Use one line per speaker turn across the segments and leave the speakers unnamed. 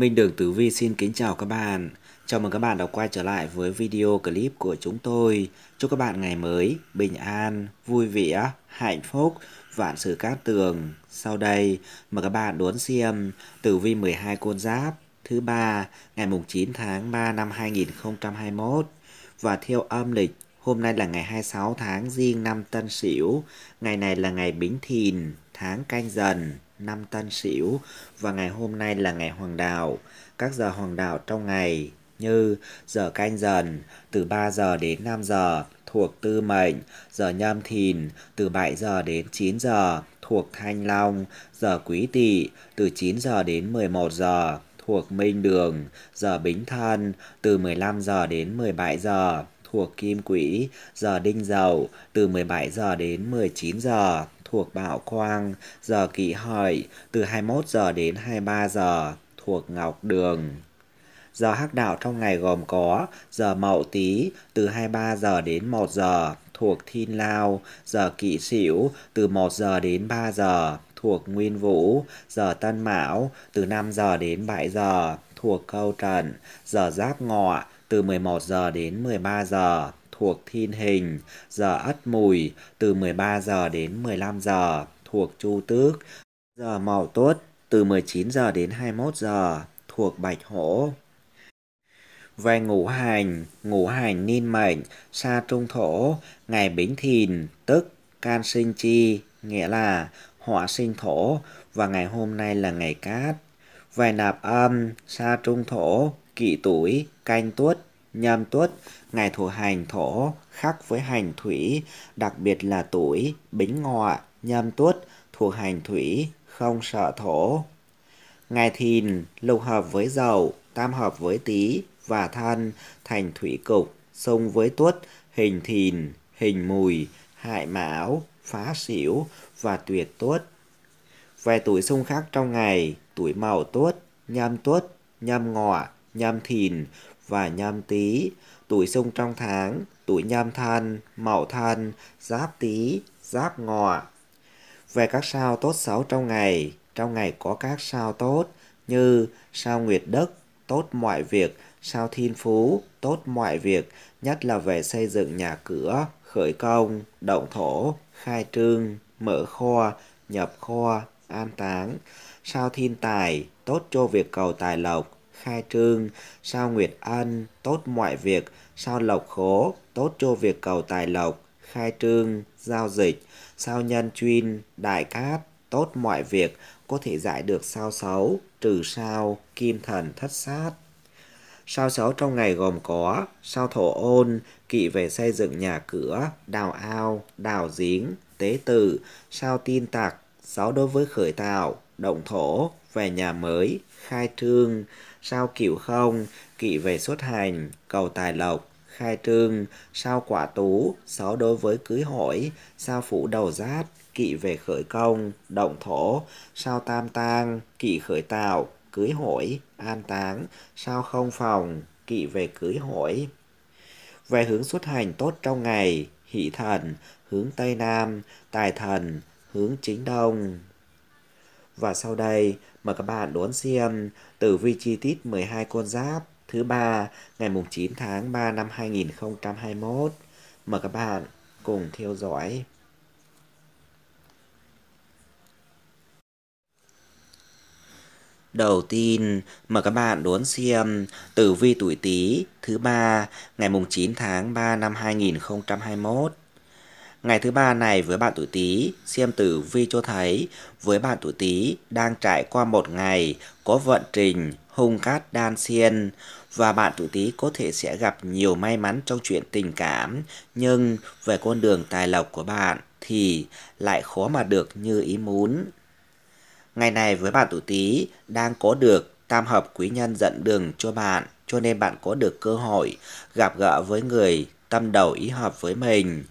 Minh Đường Tử Vi xin kính chào các bạn. Chào mừng các bạn đã quay trở lại với video clip của chúng tôi. Chúc các bạn ngày mới bình an, vui vẻ, hạnh phúc, vạn sự cát tường. Sau đây, mời các bạn đón xem Tử Vi 12 con giáp thứ ba ngày mùng 9 tháng 3 năm 2021 và theo âm lịch Hôm nay là ngày 26 tháng Giêng năm Tân Sửu, ngày này là ngày Bính Thìn, tháng Canh Dần năm Tân Sửu và ngày hôm nay là ngày Hoàng đạo. Các giờ Hoàng đạo trong ngày như giờ canh dần từ 3 giờ đến 5 giờ thuộc tư mệnh, giờ nhâm thìn từ 7 giờ đến 9 giờ thuộc thanh long, giờ quý tỵ từ 9 giờ đến 11 giờ thuộc minh đường, giờ bính thân từ 15 giờ đến 17 giờ thuộc kim quỹ, giờ đinh dậu từ 17 giờ đến 19 giờ thuộc Bảo Quang, giờ kỵ Hợi, từ 21 giờ đến 23 giờ, thuộc Ngọc Đường. Giờ hắc đạo trong ngày gồm có giờ Mậu Tý từ 23 giờ đến 1 giờ thuộc Thiên Lao, giờ kỵ Sửu từ 1 giờ đến 3 giờ thuộc Nguyên Vũ, giờ Tân Mão từ 5 giờ đến 7 giờ thuộc Câu Trần, giờ Giáp Ngọ từ 11 giờ đến 13 giờ thuộc Thiên Hình, giờ Ất Mùi từ 13 giờ đến 15 giờ thuộc Chu Tước, giờ Mậu Tuất từ 19 giờ đến 21 giờ thuộc Bạch Hổ. Về ngũ hành, ngũ hành niên mệnh, sa trung thổ, ngày bính thìn, tức can sinh chi, nghĩa là họa sinh thổ và ngày hôm nay là ngày cát. Về nạp âm, sa trung thổ, kỵ tuổi, canh tuất, nhâm tuất, ngày thổ hành thổ khác với hành thủy, đặc biệt là tuổi bính ngọ, nhâm tuất, thổ hành thủy, không sợ thổ. Ngày thìn lục hợp với dậu, tam hợp với tý và thân, thành thủy cục, xung với tuất, hình thìn, hình mùi, hại mão, phá xỉu và tuyệt tuất. Về tuổi xung khắc trong ngày, tuổi mậu tuất, nhâm tuất, nhâm ngọ, nhâm thìn và nhâm tý, tuổi xung trong tháng, tuổi nhâm thân, mậu thân, giáp tý, giáp ngọ. Về các sao tốt xấu trong ngày, trong ngày có các sao tốt như sao nguyệt đức, tốt mọi việc, sao thiên phú, tốt mọi việc, nhất là về xây dựng nhà cửa, khởi công, động thổ, khai trương, mở kho, nhập kho, an táng, sao thiên tài, tốt cho việc cầu tài lộc, khai trương, sao nguyệt an, tốt mọi việc, sao lộc khố, tốt cho việc cầu tài lộc, khai trương, giao dịch, sao nhân chuyên, đại cát, tốt mọi việc, có thể giải được sao xấu, trừ sao, kim thần thất sát. Sao xấu trong ngày gồm có sao thổ ôn, kỵ về xây dựng nhà cửa, đào ao, đào giếng, tế tử, sao tin tặc, xấu đối với khởi tạo, động thổ, về nhà mới, khai trương, sao cửu không, kỵ về xuất hành, cầu tài lộc, khai trương, sao quả tú, xấu đối với cưới hỏi, sao phủ đầu giáp, kỵ về khởi công, động thổ, sao tam tang, kỵ khởi tạo, cưới hỏi, an táng, sao không phòng, kỵ về cưới hỏi. Về hướng xuất hành tốt trong ngày, hỷ thần, hướng Tây Nam, tài thần, hướng chính Đông. Và sau đây Mời các bạn đón xem tử vi chi tiết 12 con giáp thứ ba ngày mùng 9 tháng 3 năm 2021. Mời các bạn cùng theo dõi. Đầu tiên, mời các bạn đón xem tử vi tuổi Tý thứ ba ngày mùng 9 tháng 3 năm 2021. Ngày thứ ba này với bạn tuổi Tý, xem tử vi cho thấy với bạn tuổi Tý đang trải qua một ngày có vận trình hung cát đan xiên và bạn tuổi Tý có thể sẽ gặp nhiều may mắn trong chuyện tình cảm, nhưng về con đường tài lộc của bạn thì lại khó mà được như ý muốn. Ngày này với bạn tuổi Tý đang có được tam hợp quý nhân dẫn đường cho bạn, cho nên bạn có được cơ hội gặp gỡ với người tâm đầu ý hợp với mình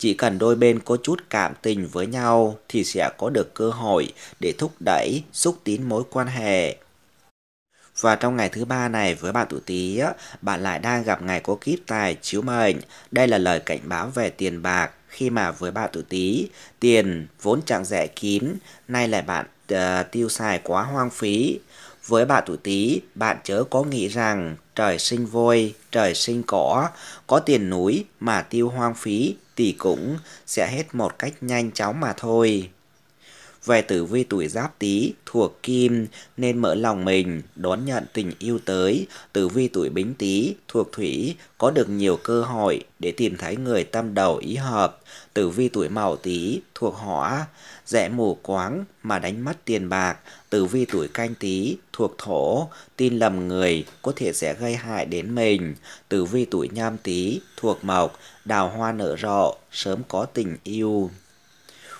chỉ cần đôi bên có chút cảm tình với nhau thì sẽ có được cơ hội để thúc đẩy, xúc tiến mối quan hệ. Và trong ngày thứ ba này với bạn tuổi Tý, bạn lại đang gặp ngày có kiếp tài chiếu mệnh. Đây là lời cảnh báo về tiền bạc khi mà với bạn tuổi Tý, tiền vốn chẳng rẻ kín, nay lại bạn uh, tiêu xài quá hoang phí với bạn tuổi Tý, bạn chớ có nghĩ rằng trời sinh voi, trời sinh cỏ, có tiền núi mà tiêu hoang phí thì cũng sẽ hết một cách nhanh chóng mà thôi về tử vi tuổi giáp tý thuộc kim nên mở lòng mình đón nhận tình yêu tới. Tử vi tuổi bính tý thuộc thủy có được nhiều cơ hội để tìm thấy người tâm đầu ý hợp. Tử vi tuổi mậu tý thuộc hỏa dễ mù quáng mà đánh mất tiền bạc. Tử vi tuổi canh tý thuộc thổ tin lầm người có thể sẽ gây hại đến mình. Tử vi tuổi nhâm tý thuộc mộc đào hoa nở rộ sớm có tình yêu.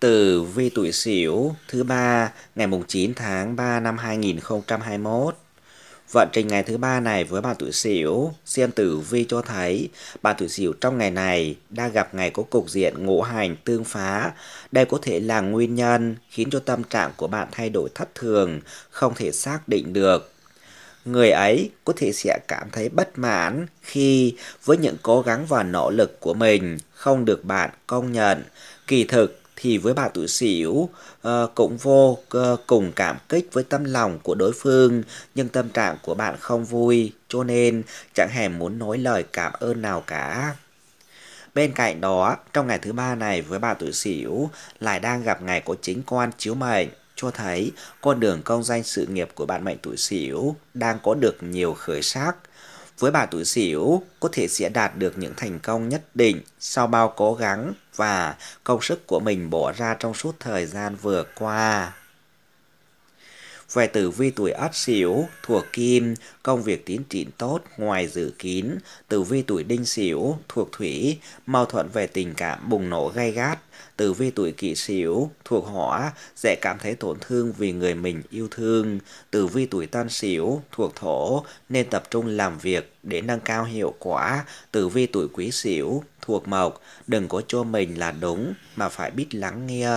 từ vi tuổi Sửu thứ ba ngày mùng 9 tháng 3 năm 2021. Vận trình ngày thứ ba này với bạn tuổi Sửu, xem tử vi cho thấy bạn tuổi Sửu trong ngày này đang gặp ngày có cục diện ngũ hành tương phá. Đây có thể là nguyên nhân khiến cho tâm trạng của bạn thay đổi thất thường, không thể xác định được người ấy có thể sẽ cảm thấy bất mãn khi với những cố gắng và nỗ lực của mình không được bạn công nhận. Kỳ thực, thì với bà tuổi sửu ờ, cũng vô ờ, cùng cảm kích với tâm lòng của đối phương nhưng tâm trạng của bạn không vui cho nên chẳng hề muốn nói lời cảm ơn nào cả. Bên cạnh đó, trong ngày thứ ba này với bà tuổi sửu lại đang gặp ngày có chính quan chiếu mệnh cho thấy con đường công danh sự nghiệp của bạn mệnh tuổi sửu đang có được nhiều khởi sắc. Với bà tuổi Sửu có thể sẽ đạt được những thành công nhất định sau bao cố gắng và công sức của mình bỏ ra trong suốt thời gian vừa qua. Về tử vi tuổi Ất Sửu thuộc Kim, công việc tiến triển tốt ngoài dự kiến Tử vi tuổi Đinh Sửu thuộc Thủy, mâu thuẫn về tình cảm bùng nổ gay gắt. Tử vi tuổi Kỷ Sửu thuộc Hỏa, dễ cảm thấy tổn thương vì người mình yêu thương. Tử vi tuổi Tân Sửu thuộc Thổ, nên tập trung làm việc để nâng cao hiệu quả. Tử vi tuổi Quý Sửu thuộc Mộc, đừng có cho mình là đúng mà phải biết lắng nghe.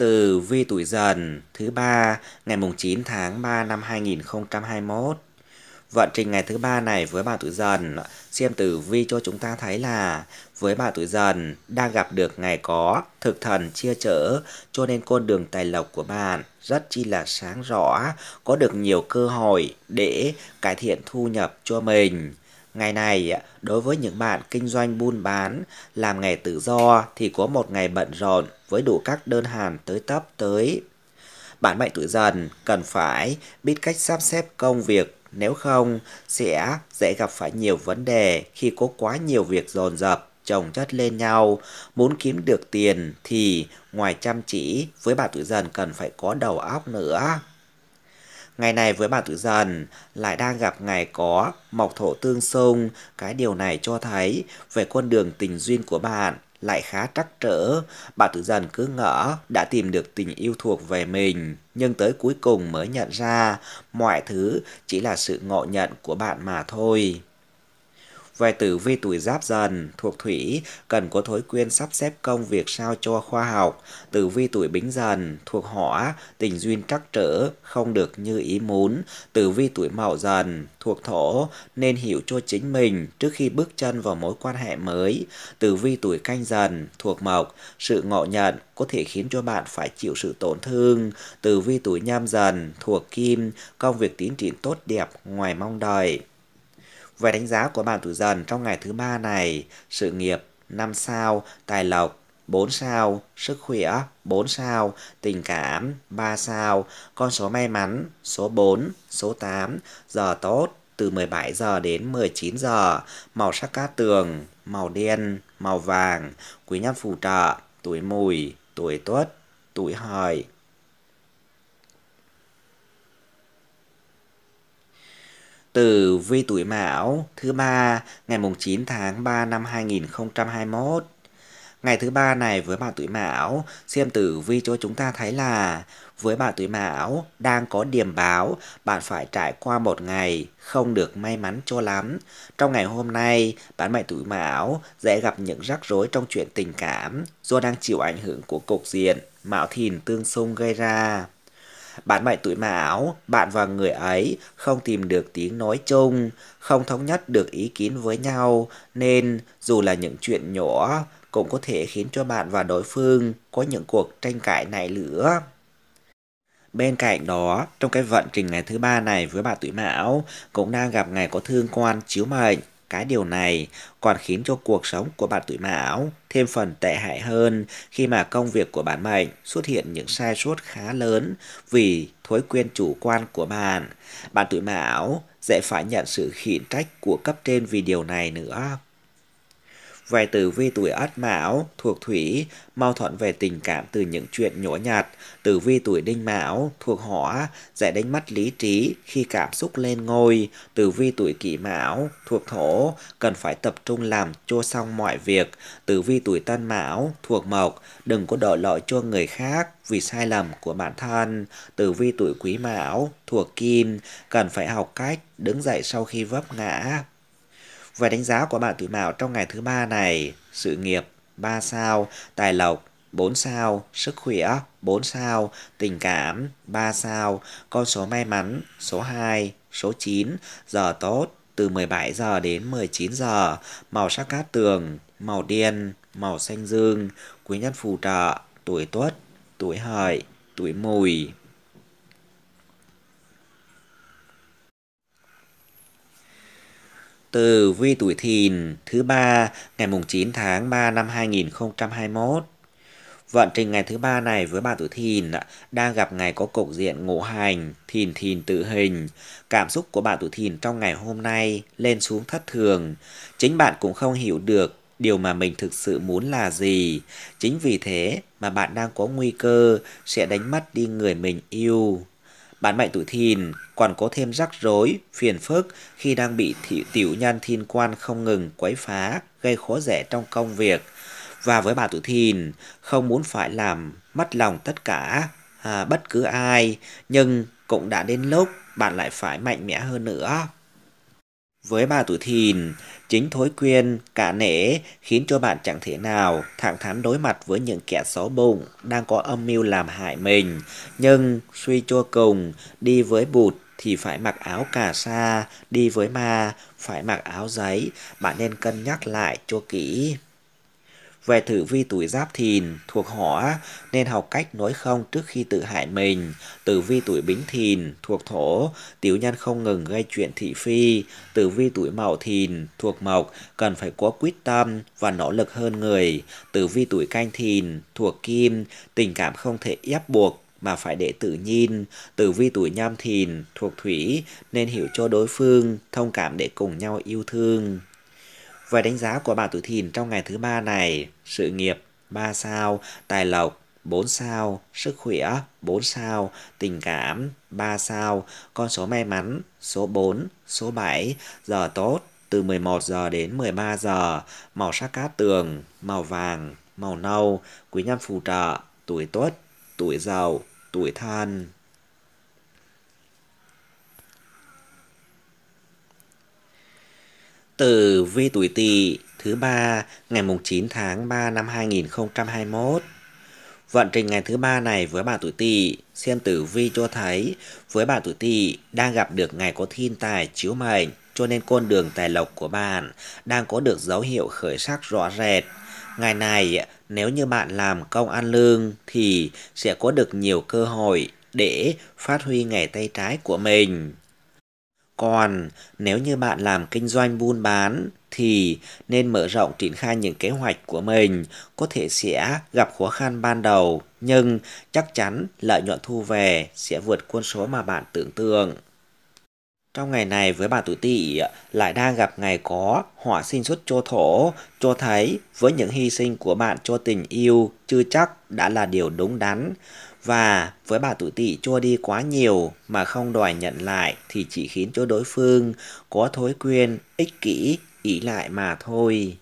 từ vi tuổi dần thứ ba ngày mùng 9 tháng 3 năm 2021. Vận trình ngày thứ ba này với bà tuổi dần xem tử vi cho chúng ta thấy là với bà tuổi dần đang gặp được ngày có thực thần chia chở cho nên con đường tài lộc của bạn rất chi là sáng rõ, có được nhiều cơ hội để cải thiện thu nhập cho mình. Ngày này, đối với những bạn kinh doanh buôn bán, làm nghề tự do thì có một ngày bận rộn với đủ các đơn hàng tới tấp tới. Bạn mệnh tuổi dần cần phải biết cách sắp xếp công việc nếu không sẽ dễ gặp phải nhiều vấn đề khi có quá nhiều việc dồn dập chồng chất lên nhau. Muốn kiếm được tiền thì ngoài chăm chỉ với bạn tuổi dần cần phải có đầu óc nữa. Ngày này với bà Tử dần lại đang gặp ngày có mộc thổ tương xung, cái điều này cho thấy về con đường tình duyên của bạn lại khá trắc trở. Bạn Tử dần cứ ngỡ đã tìm được tình yêu thuộc về mình, nhưng tới cuối cùng mới nhận ra mọi thứ chỉ là sự ngộ nhận của bạn mà thôi. Về tử vi tuổi giáp dần, thuộc thủy, cần có thói quen sắp xếp công việc sao cho khoa học. Tử vi tuổi bính dần, thuộc hỏa, tình duyên trắc trở, không được như ý muốn. Tử vi tuổi mậu dần, thuộc thổ, nên hiểu cho chính mình trước khi bước chân vào mối quan hệ mới. Tử vi tuổi canh dần, thuộc mộc, sự ngộ nhận có thể khiến cho bạn phải chịu sự tổn thương. Tử vi tuổi nhâm dần, thuộc kim, công việc tiến triển tốt đẹp ngoài mong đợi. Về đánh giá của bạn tuổi dần trong ngày thứ ba này, sự nghiệp 5 sao, tài lộc 4 sao, sức khỏe 4 sao, tình cảm 3 sao, con số may mắn số 4, số 8, giờ tốt từ 17 giờ đến 19 giờ, màu sắc cát tường, màu đen, màu vàng, quý nhân phù trợ, tuổi mùi, tuổi tuất, tuổi hợi. Tử vi tuổi Mão thứ ba ngày mùng 9 tháng 3 năm 2021. Ngày thứ ba này với bạn tuổi Mão, xem tử vi cho chúng ta thấy là với bạn tuổi Mão đang có điểm báo bạn phải trải qua một ngày không được may mắn cho lắm. Trong ngày hôm nay, bạn mệnh tuổi Mão dễ gặp những rắc rối trong chuyện tình cảm do đang chịu ảnh hưởng của cục diện Mão Thìn tương xung gây ra. Bạn phải tuổi mão, bạn và người ấy không tìm được tiếng nói chung, không thống nhất được ý kiến với nhau, nên dù là những chuyện nhỏ cũng có thể khiến cho bạn và đối phương có những cuộc tranh cãi này lửa. Bên cạnh đó, trong cái vận trình ngày thứ ba này với bạn tuổi mão cũng đang gặp ngày có thương quan chiếu mệnh cái điều này còn khiến cho cuộc sống của bạn tuổi mão thêm phần tệ hại hơn khi mà công việc của bạn mệnh xuất hiện những sai sót khá lớn vì thói quen chủ quan của bạn. Bạn tuổi mão dễ phải nhận sự khiển trách của cấp trên vì điều này nữa về tử vi tuổi ất mão thuộc thủy, mâu thuẫn về tình cảm từ những chuyện nhỏ nhặt, tử vi tuổi đinh mão thuộc hỏa, dễ đánh mất lý trí khi cảm xúc lên ngôi, tử vi tuổi kỷ mão thuộc thổ, cần phải tập trung làm cho xong mọi việc, tử vi tuổi tân mão thuộc mộc, đừng có đổ lỗi cho người khác vì sai lầm của bản thân, tử vi tuổi quý mão thuộc kim, cần phải học cách đứng dậy sau khi vấp ngã, về đánh giá của bạn tuổi mão trong ngày thứ ba này, sự nghiệp 3 sao, tài lộc 4 sao, sức khỏe 4 sao, tình cảm 3 sao, con số may mắn số 2, số 9, giờ tốt từ 17 giờ đến 19 giờ, màu sắc cát tường, màu đen, màu xanh dương, quý nhân phù trợ, tuổi tuất, tuổi hợi, tuổi mùi. Từ vi tuổi thìn thứ ba ngày mùng 9 tháng 3 năm 2021. Vận trình ngày thứ ba này với bạn tuổi thìn đang gặp ngày có cục diện ngộ hành, thìn thìn tự hình. Cảm xúc của bạn tuổi thìn trong ngày hôm nay lên xuống thất thường. Chính bạn cũng không hiểu được điều mà mình thực sự muốn là gì. Chính vì thế mà bạn đang có nguy cơ sẽ đánh mất đi người mình yêu bản mệnh tuổi thìn còn có thêm rắc rối, phiền phức khi đang bị thị, tiểu nhân thiên quan không ngừng quấy phá, gây khó dễ trong công việc. Và với bà tuổi thìn, không muốn phải làm mất lòng tất cả, à, bất cứ ai, nhưng cũng đã đến lúc bạn lại phải mạnh mẽ hơn nữa. Với bà tuổi thìn, chính thối quen, cả nể khiến cho bạn chẳng thể nào thẳng thắn đối mặt với những kẻ xấu bụng đang có âm mưu làm hại mình. Nhưng suy cho cùng, đi với bụt thì phải mặc áo cà sa, đi với ma phải mặc áo giấy. Bạn nên cân nhắc lại cho kỹ. Về tử vi tuổi giáp thìn thuộc hỏa nên học cách nói không trước khi tự hại mình. Tử vi tuổi bính thìn thuộc thổ, tiểu nhân không ngừng gây chuyện thị phi. Tử vi tuổi mậu thìn thuộc mộc, cần phải có quyết tâm và nỗ lực hơn người. Tử vi tuổi canh thìn thuộc kim, tình cảm không thể ép buộc mà phải để tự nhiên. Tử vi tuổi nhâm thìn thuộc thủy nên hiểu cho đối phương, thông cảm để cùng nhau yêu thương về đánh giá của bà tuổi thìn trong ngày thứ ba này, sự nghiệp 3 sao, tài lộc 4 sao, sức khỏe 4 sao, tình cảm 3 sao, con số may mắn số 4, số 7, giờ tốt từ 11 giờ đến 13 giờ, màu sắc cát tường, màu vàng, màu nâu, quý nhân phù trợ, tuổi tuất, tuổi giàu, tuổi thân. Tử vi tuổi Tỵ thứ ba ngày mùng 9 tháng 3 năm 2021. Vận trình ngày thứ ba này với bà tuổi Tỵ, xem tử vi cho thấy với bà tuổi Tỵ đang gặp được ngày có thiên tài chiếu mệnh, cho nên con đường tài lộc của bạn đang có được dấu hiệu khởi sắc rõ rệt. Ngày này, nếu như bạn làm công ăn lương thì sẽ có được nhiều cơ hội để phát huy ngày tay trái của mình. Còn nếu như bạn làm kinh doanh buôn bán thì nên mở rộng triển khai những kế hoạch của mình, có thể sẽ gặp khó khăn ban đầu nhưng chắc chắn lợi nhuận thu về sẽ vượt quân số mà bạn tưởng tượng. Trong ngày này với bà tuổi tỵ lại đang gặp ngày có họa sinh xuất cho thổ, cho thấy với những hy sinh của bạn cho tình yêu chưa chắc đã là điều đúng đắn. Và với bà tuổi tỵ chua đi quá nhiều mà không đòi nhận lại thì chỉ khiến cho đối phương có thói quen ích kỷ, ý lại mà thôi.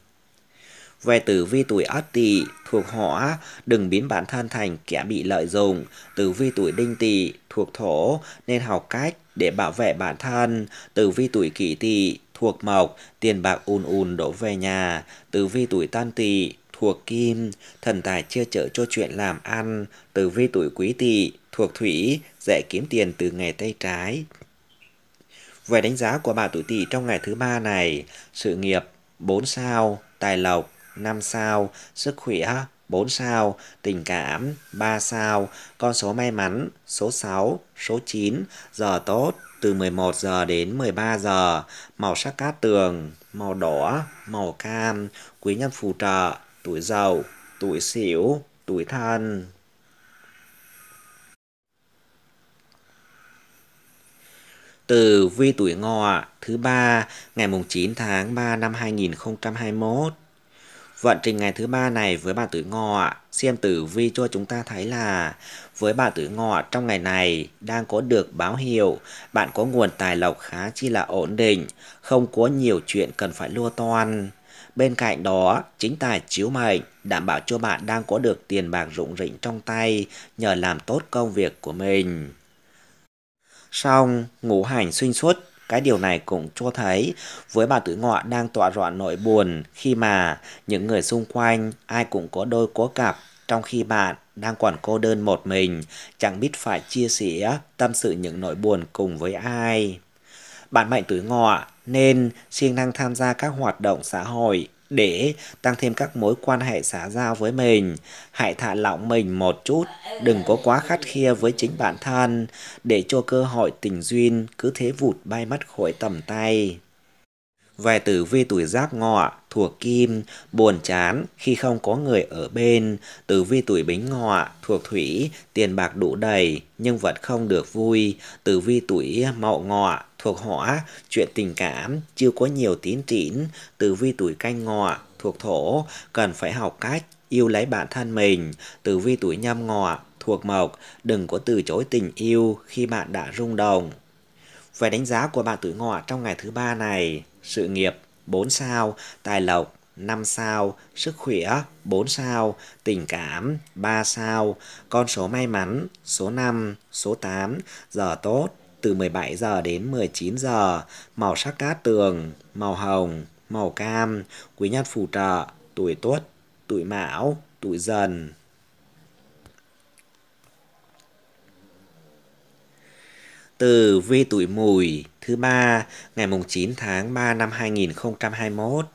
Về tử vi tuổi ất tỵ thuộc hỏa, đừng biến bản thân thành kẻ bị lợi dụng. Tử vi tuổi đinh tỵ thuộc thổ nên học cách để bảo vệ bản thân. Tử vi tuổi kỷ tỵ thuộc mộc, tiền bạc ùn ùn đổ về nhà. Tử vi tuổi tân tỵ thuộc kim, thần tài chia trợ cho chuyện làm ăn, từ vi tuổi quý tỵ, thuộc thủy, dễ kiếm tiền từ ngày tay trái. Về đánh giá của bà tuổi tỵ trong ngày thứ ba này, sự nghiệp 4 sao, tài lộc 5 sao, sức khỏe 4 sao, tình cảm 3 sao, con số may mắn số 6, số 9, giờ tốt từ 11 giờ đến 13 giờ, màu sắc cát tường, màu đỏ, màu cam, quý nhân phù trợ, tuổi giàu, tuổi xỉu, tuổi thân. Từ vi tuổi ngọ thứ ba ngày mùng 9 tháng 3 năm 2021. Vận trình ngày thứ ba này với bà tuổi ngọ, xem tử vi cho chúng ta thấy là với bà tuổi ngọ trong ngày này đang có được báo hiệu, bạn có nguồn tài lộc khá chi là ổn định, không có nhiều chuyện cần phải lo toan. Bên cạnh đó, chính tài chiếu mệnh đảm bảo cho bạn đang có được tiền bạc rụng rỉnh trong tay nhờ làm tốt công việc của mình. Xong, ngũ hành sinh xuất cái điều này cũng cho thấy với bà tử ngọ đang tọa rõ nỗi buồn khi mà những người xung quanh ai cũng có đôi có cặp trong khi bạn đang còn cô đơn một mình, chẳng biết phải chia sẻ tâm sự những nỗi buồn cùng với ai. Bạn mệnh tuổi ngọ nên siêng năng tham gia các hoạt động xã hội, để tăng thêm các mối quan hệ xã giao với mình. Hãy thả lỏng mình một chút, đừng có quá khắt khe với chính bản thân, để cho cơ hội tình duyên cứ thế vụt bay mất khỏi tầm tay. Về tử vi tuổi giáp ngọ, thuộc kim, buồn chán khi không có người ở bên. Tử vi tuổi bính ngọ, thuộc thủy, tiền bạc đủ đầy nhưng vật không được vui. Tử vi tuổi mậu ngọ, thuộc hỏa, chuyện tình cảm, chưa có nhiều tín triển, từ vi tuổi canh ngọ, thuộc thổ, cần phải học cách yêu lấy bản thân mình, từ vi tuổi nhâm ngọ, thuộc mộc, đừng có từ chối tình yêu khi bạn đã rung động. Về đánh giá của bạn tuổi ngọ trong ngày thứ ba này, sự nghiệp 4 sao, tài lộc 5 sao, sức khỏe 4 sao, tình cảm 3 sao, con số may mắn số 5, số 8, giờ tốt từ 17 giờ đến 19 giờ, màu sắc cát tường, màu hồng, màu cam, quý nhân phù trợ, tuổi tuất, tuổi mão, tuổi dần. Từ vi tuổi mùi thứ ba ngày mùng 9 tháng 3 năm 2021.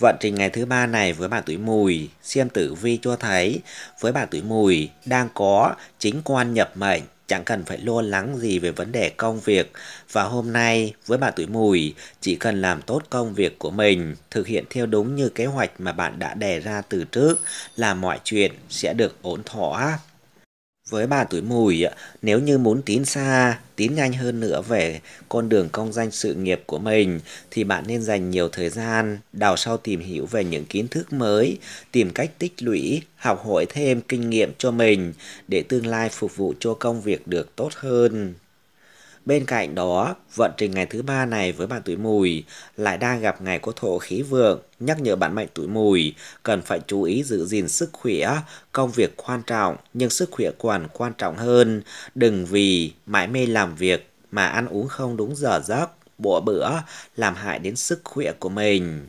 Vận trình ngày thứ ba này với bạn tuổi mùi, xem tử vi cho thấy với bạn tuổi mùi đang có chính quan nhập mệnh chẳng cần phải lo lắng gì về vấn đề công việc và hôm nay với bạn tuổi mùi chỉ cần làm tốt công việc của mình thực hiện theo đúng như kế hoạch mà bạn đã đề ra từ trước là mọi chuyện sẽ được ổn thỏa với bà tuổi mùi, nếu như muốn tiến xa, tiến nhanh hơn nữa về con đường công danh sự nghiệp của mình thì bạn nên dành nhiều thời gian đào sâu tìm hiểu về những kiến thức mới, tìm cách tích lũy, học hỏi thêm kinh nghiệm cho mình để tương lai phục vụ cho công việc được tốt hơn. Bên cạnh đó, vận trình ngày thứ ba này với bạn tuổi mùi lại đang gặp ngày có thổ khí vượng, nhắc nhở bạn mệnh tuổi mùi cần phải chú ý giữ gìn sức khỏe, công việc quan trọng nhưng sức khỏe còn quan trọng hơn. Đừng vì mãi mê làm việc mà ăn uống không đúng giờ giấc, bỏ bữa làm hại đến sức khỏe của mình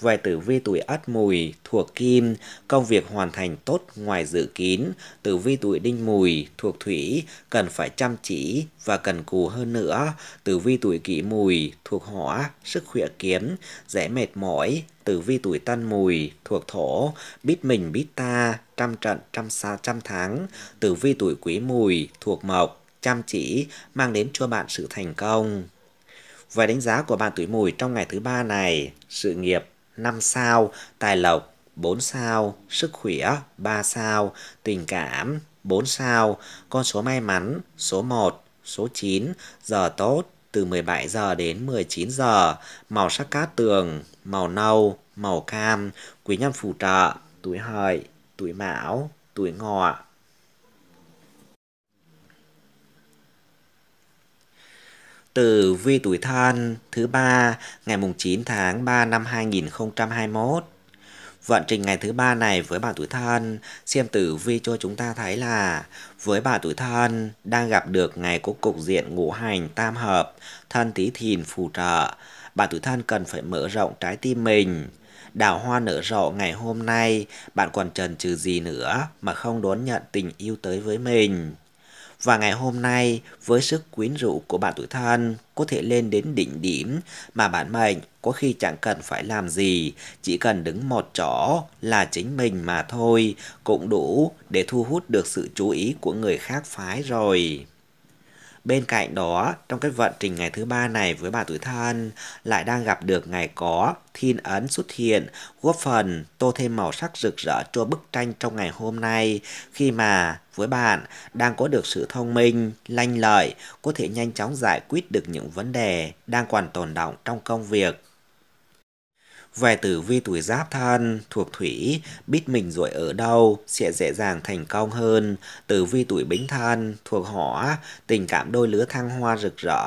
về tử vi tuổi Ất Mùi thuộc Kim, công việc hoàn thành tốt ngoài dự kín, tử vi tuổi Đinh Mùi thuộc Thủy, cần phải chăm chỉ và cần cù hơn nữa, tử vi tuổi Kỷ Mùi thuộc Hỏa, sức khỏe kiếm, dễ mệt mỏi, tử vi tuổi Tân Mùi thuộc Thổ, biết mình biết ta, trăm trận trăm xa trăm tháng tử vi tuổi Quý Mùi thuộc Mộc, chăm chỉ mang đến cho bạn sự thành công. Về đánh giá của bạn tuổi mùi trong ngày thứ ba này, sự nghiệp 5 sao, tài lộc 4 sao, sức khỏe 3 sao, tình cảm 4 sao, con số may mắn số 1, số 9, giờ tốt từ 17 giờ đến 19 giờ, màu sắc cát tường, màu nâu, màu cam, quý nhân phù trợ, tuổi hợi, tuổi mão, tuổi ngọ. Tử vi tuổi thân thứ ba ngày mùng 9 tháng 3 năm 2021. Vận trình ngày thứ ba này với bạn tuổi thân, xem tử vi cho chúng ta thấy là với bạn tuổi thân đang gặp được ngày có cục diện ngũ hành tam hợp, thân tí thìn phù trợ. Bạn tuổi thân cần phải mở rộng trái tim mình, đào hoa nở rộ ngày hôm nay, bạn còn trần trừ gì nữa mà không đón nhận tình yêu tới với mình. Và ngày hôm nay, với sức quyến rũ của bạn tuổi thân, có thể lên đến đỉnh điểm mà bản mệnh có khi chẳng cần phải làm gì, chỉ cần đứng một chỗ là chính mình mà thôi, cũng đủ để thu hút được sự chú ý của người khác phái rồi. Bên cạnh đó, trong cái vận trình ngày thứ ba này với bà tuổi thân lại đang gặp được ngày có thiên ấn xuất hiện, góp phần tô thêm màu sắc rực rỡ cho bức tranh trong ngày hôm nay khi mà với bạn đang có được sự thông minh, lanh lợi, có thể nhanh chóng giải quyết được những vấn đề đang còn tồn động trong công việc về tử vi tuổi giáp thân thuộc thủy, biết mình rồi ở đâu sẽ dễ dàng thành công hơn. Tử vi tuổi bính thân thuộc hỏa, tình cảm đôi lứa thăng hoa rực rỡ.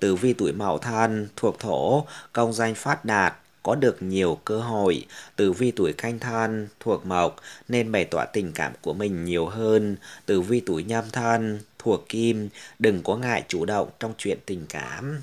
Tử vi tuổi mậu thân thuộc thổ, công danh phát đạt, có được nhiều cơ hội. Tử vi tuổi canh thân thuộc mộc nên bày tỏ tình cảm của mình nhiều hơn. Tử vi tuổi nhâm thân thuộc kim, đừng có ngại chủ động trong chuyện tình cảm.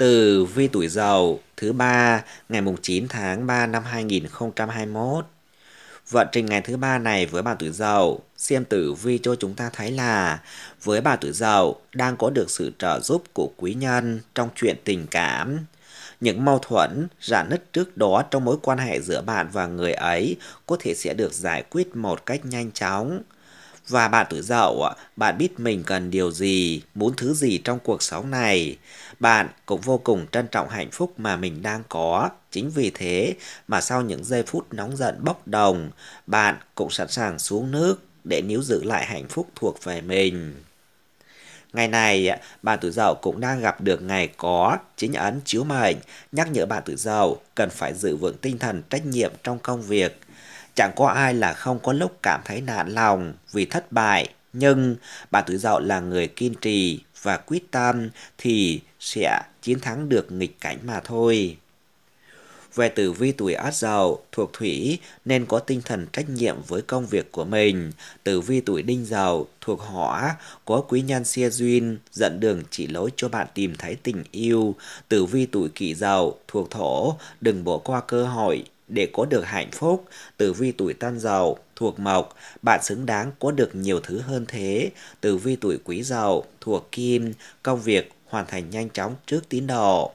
từ vi tuổi dậu thứ ba ngày mùng 9 tháng 3 năm 2021. Vận trình ngày thứ ba này với bà tuổi dậu, xem tử vi cho chúng ta thấy là với bà tuổi dậu đang có được sự trợ giúp của quý nhân trong chuyện tình cảm. Những mâu thuẫn, rạn nứt trước đó trong mối quan hệ giữa bạn và người ấy có thể sẽ được giải quyết một cách nhanh chóng và bạn tuổi dậu, bạn biết mình cần điều gì, muốn thứ gì trong cuộc sống này. Bạn cũng vô cùng trân trọng hạnh phúc mà mình đang có. Chính vì thế mà sau những giây phút nóng giận bốc đồng, bạn cũng sẵn sàng xuống nước để níu giữ lại hạnh phúc thuộc về mình. Ngày này, bạn tuổi dậu cũng đang gặp được ngày có chính ấn chiếu mệnh, nhắc nhở bạn tuổi dậu cần phải giữ vững tinh thần trách nhiệm trong công việc, Chẳng có ai là không có lúc cảm thấy nản lòng vì thất bại, nhưng bà Tử Dậu là người kiên trì và quyết tâm thì sẽ chiến thắng được nghịch cảnh mà thôi. Về tử vi tuổi ất dậu thuộc thủy nên có tinh thần trách nhiệm với công việc của mình. Tử vi tuổi đinh dậu thuộc hỏa có quý nhân xia duyên dẫn đường chỉ lối cho bạn tìm thấy tình yêu. Tử vi tuổi kỷ dậu thuộc thổ đừng bỏ qua cơ hội để có được hạnh phúc, tử vi tuổi tân dậu, thuộc mộc, bạn xứng đáng có được nhiều thứ hơn thế, tử vi tuổi quý dậu, thuộc kim, công việc hoàn thành nhanh chóng trước tín độ.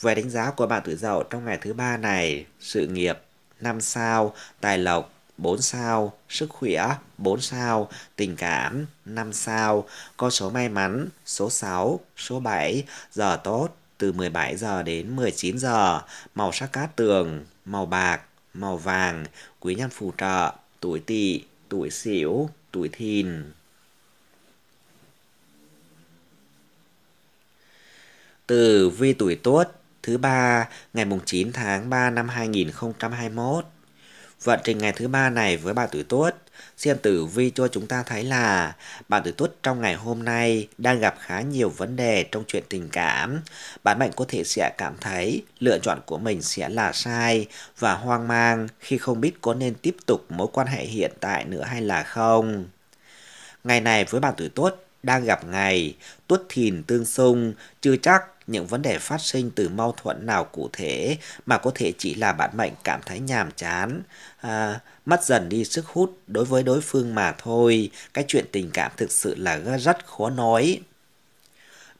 Về đánh giá của bạn tuổi dậu trong ngày thứ ba này, sự nghiệp 5 sao, tài lộc 4 sao, sức khỏe 4 sao, tình cảm 5 sao, con số may mắn số 6, số 7, giờ tốt từ 17 giờ đến 19 giờ, màu sắc cát tường, màu bạc, màu vàng, quý nhân phù trợ, tuổi tỵ, tuổi sửu, tuổi thìn. Từ vi tuổi tuất thứ ba ngày mùng 9 tháng 3 năm 2021 Vận trình ngày thứ ba này với bà tuổi tuất xem tử vi cho chúng ta thấy là bạn tuổi tuất trong ngày hôm nay đang gặp khá nhiều vấn đề trong chuyện tình cảm. Bạn mệnh có thể sẽ cảm thấy lựa chọn của mình sẽ là sai và hoang mang khi không biết có nên tiếp tục mối quan hệ hiện tại nữa hay là không. Ngày này với bạn tuổi tuất đang gặp ngày tuất thìn tương xung chưa chắc những vấn đề phát sinh từ mâu thuẫn nào cụ thể mà có thể chỉ là bạn mệnh cảm thấy nhàm chán, à, mất dần đi sức hút đối với đối phương mà thôi. Cái chuyện tình cảm thực sự là rất khó nói.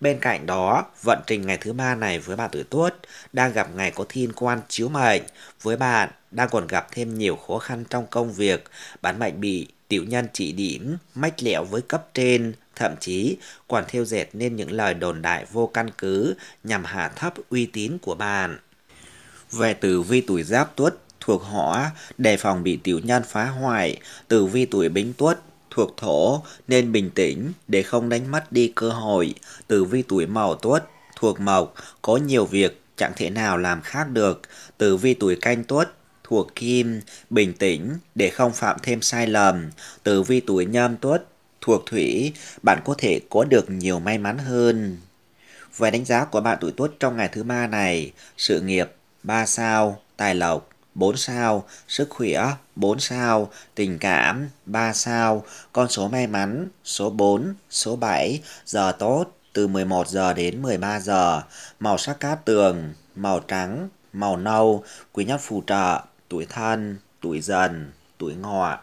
Bên cạnh đó, vận trình ngày thứ ba này với bạn tuổi tuất đang gặp ngày có thiên quan chiếu mệnh. Với bạn, đang còn gặp thêm nhiều khó khăn trong công việc, Bạn mệnh bị tiểu nhân chỉ điểm, mách lẹo với cấp trên, thậm chí còn theo dệt nên những lời đồn đại vô căn cứ nhằm hạ thấp uy tín của bạn. Về tử vi tuổi giáp tuất thuộc hỏa, đề phòng bị tiểu nhân phá hoại, tử vi tuổi bính tuất thuộc thổ nên bình tĩnh để không đánh mất đi cơ hội, tử vi tuổi mậu tuất thuộc mộc có nhiều việc chẳng thể nào làm khác được, tử vi tuổi canh tuất của Kim, bình tĩnh để không phạm thêm sai lầm. Tử vi tuổi nhâm tuất thuộc thủy, bạn có thể có được nhiều may mắn hơn. Về đánh giá của bạn tuổi tuất trong ngày thứ ba này, sự nghiệp 3 sao, tài lộc 4 sao, sức khỏe 4 sao, tình cảm 3 sao, con số may mắn số 4, số 7, giờ tốt từ 11 giờ đến 13 giờ, màu sắc cát tường, màu trắng, màu nâu, quý nhân phù trợ tuổi thân, tuổi dần, tuổi ngọ.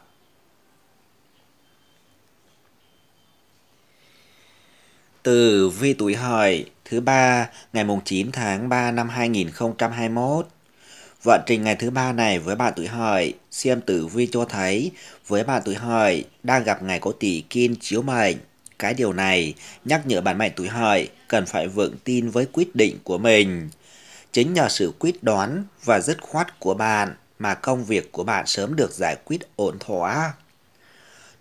Từ vi tuổi hợi thứ ba ngày mùng 9 tháng 3 năm 2021. Vận trình ngày thứ ba này với bạn tuổi hợi, xem tử vi cho thấy với bạn tuổi hợi đang gặp ngày có tỷ kim chiếu mệnh. Cái điều này nhắc nhở bạn mệnh tuổi hợi cần phải vững tin với quyết định của mình. Chính nhờ sự quyết đoán và dứt khoát của bạn mà công việc của bạn sớm được giải quyết ổn thỏa.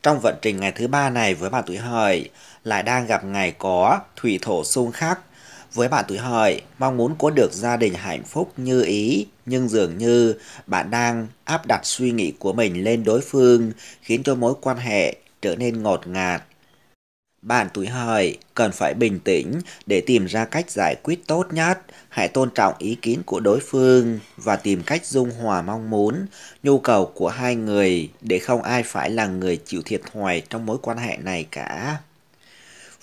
Trong vận trình ngày thứ ba này với bạn tuổi hợi lại đang gặp ngày có thủy thổ xung khắc. Với bạn tuổi hợi, mong muốn có được gia đình hạnh phúc như ý, nhưng dường như bạn đang áp đặt suy nghĩ của mình lên đối phương, khiến cho mối quan hệ trở nên ngọt ngạt bạn tuổi hợi cần phải bình tĩnh để tìm ra cách giải quyết tốt nhất. Hãy tôn trọng ý kiến của đối phương và tìm cách dung hòa mong muốn, nhu cầu của hai người để không ai phải là người chịu thiệt thòi trong mối quan hệ này cả.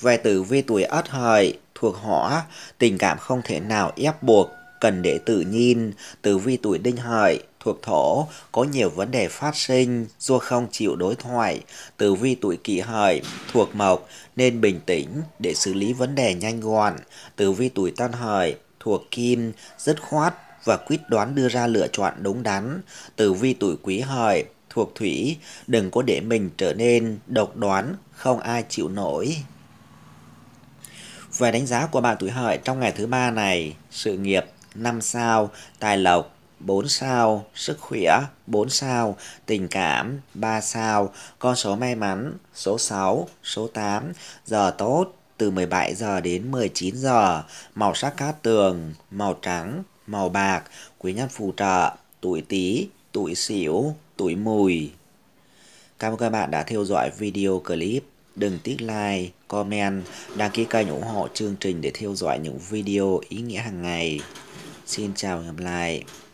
Về tử vi tuổi ất hợi thuộc hỏa, tình cảm không thể nào ép buộc, cần để tự nhiên. Tử vi tuổi đinh hợi thuộc thổ có nhiều vấn đề phát sinh do không chịu đối thoại, tử vi tuổi kỷ hợi thuộc mộc nên bình tĩnh để xử lý vấn đề nhanh gọn, tử vi tuổi tân hợi thuộc kim dứt khoát và quyết đoán đưa ra lựa chọn đúng đắn, tử vi tuổi quý hợi thuộc thủy đừng có để mình trở nên độc đoán không ai chịu nổi. Về đánh giá của bạn tuổi hợi trong ngày thứ ba này, sự nghiệp năm sao, tài lộc 4 sao, sức khỏe 4 sao, tình cảm 3 sao, con số may mắn số 6, số 8, giờ tốt từ 17 giờ đến 19 giờ, màu sắc cát tường, màu trắng, màu bạc, quý nhân phù trợ, tuổi Tý, tuổi Sửu, tuổi Mùi. Cảm ơn các bạn đã theo dõi video clip. Đừng tích like, comment, đăng ký kênh ủng hộ chương trình để theo dõi những video ý nghĩa hàng ngày. Xin chào và hẹn gặp lại.